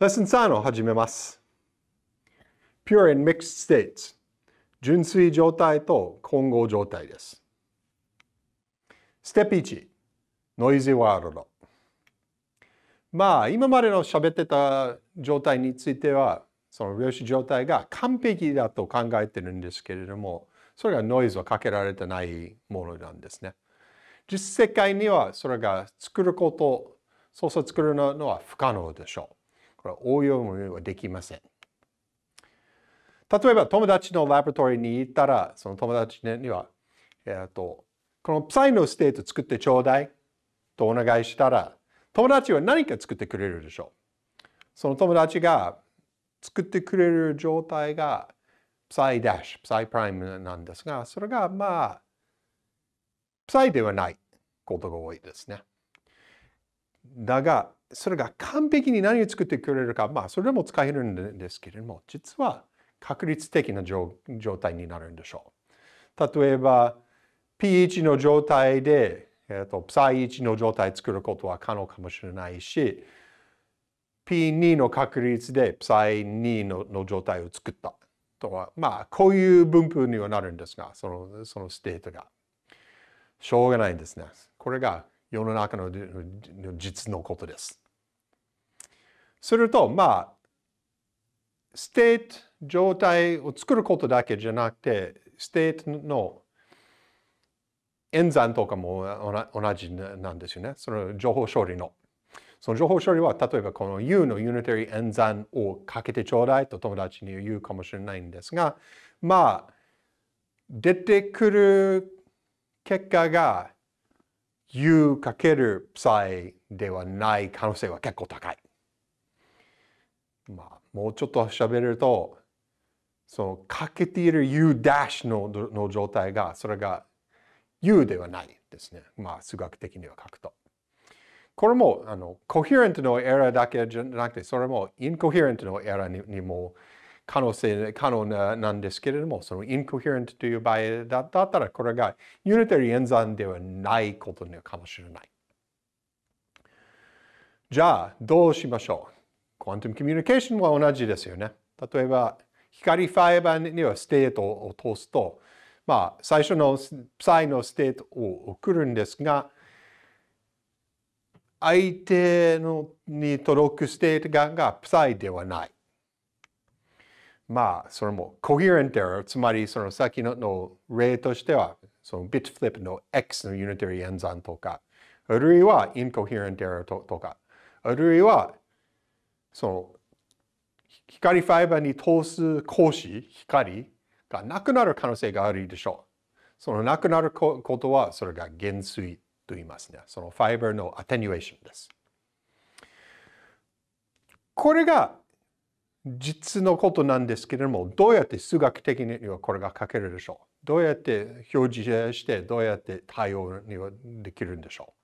レッスン3を始めます。Pure and Mixed States 純粋状態と混合状態です。ステップ1ノイズワールド。まあ今までの喋ってた状態についてはその量子状態が完璧だと考えてるんですけれどもそれがノイズをかけられてないものなんですね。実世界にはそれが作ること、操作作るのは不可能でしょう。これは応用運はできません。例えば友達のラボトリーに行ったらその友達には、えーと、このサイのステート作ってちょうだいとお願いしたら友達は何か作ってくれるでしょう。その友達が作ってくれる状態が Psi ダッシュ、Psi プライムなんですが、それがまあ、Psi ではないことが多いですね。だが、それが完璧に何を作ってくれるか、まあ、それも使えるんですけれども、実は確率的な状態になるんでしょう。例えば、P1 の状態で、えっ、ー、と、Psi1 の状態作ることは可能かもしれないし、P2 の確率で Psi2 のの状態を作ったとは、まあ、こういう分布にはなるんですが、その、そのステートが。しょうがないんですね。これが世の中の実のことです。すると、まあ、ステート状態を作ることだけじゃなくて、ステートの演算とかも同じなんですよね。その情報処理の。その情報処理は、例えばこの U の Unitary 演算をかけてちょうだいと友達に言うかもしれないんですが、まあ、出てくる結果が U かける p ではない可能性は結構高い。まあ、もうちょっと喋れると、そのかけている U' のの状態が、それが U ではないですね。まあ、数学的には書くと。これも、あの、コヘレントのエラーだけじゃなくて、それもインコヘレントのエラーにも可能性、可能なんですけれども、そのインコヘレントという場合だったら、これがユニテリ演算ではないことかもしれない。じゃあ、どうしましょう ?quantum c o m ムコミュニケーションは同じですよね。例えば、光ファイバーにはステートを通すと、まあ、最初の際のステートを送るんですが、相手のに届くステートが psi ではない。まあ、それも coherent error、つまりその先のの例としては、その bit flip の x の unitary 演算とか、あるいは incoherent error ととか、あるいはその光ファイバーに通す光子、光がなくなる可能性があるでしょう。そのなくなることは、それが減衰と言いますね。そのファイバーのアテニュエーションです。これが実のことなんですけれども、どうやって数学的にはこれが書けるでしょうどうやって表示して、どうやって対応にはできるんでしょう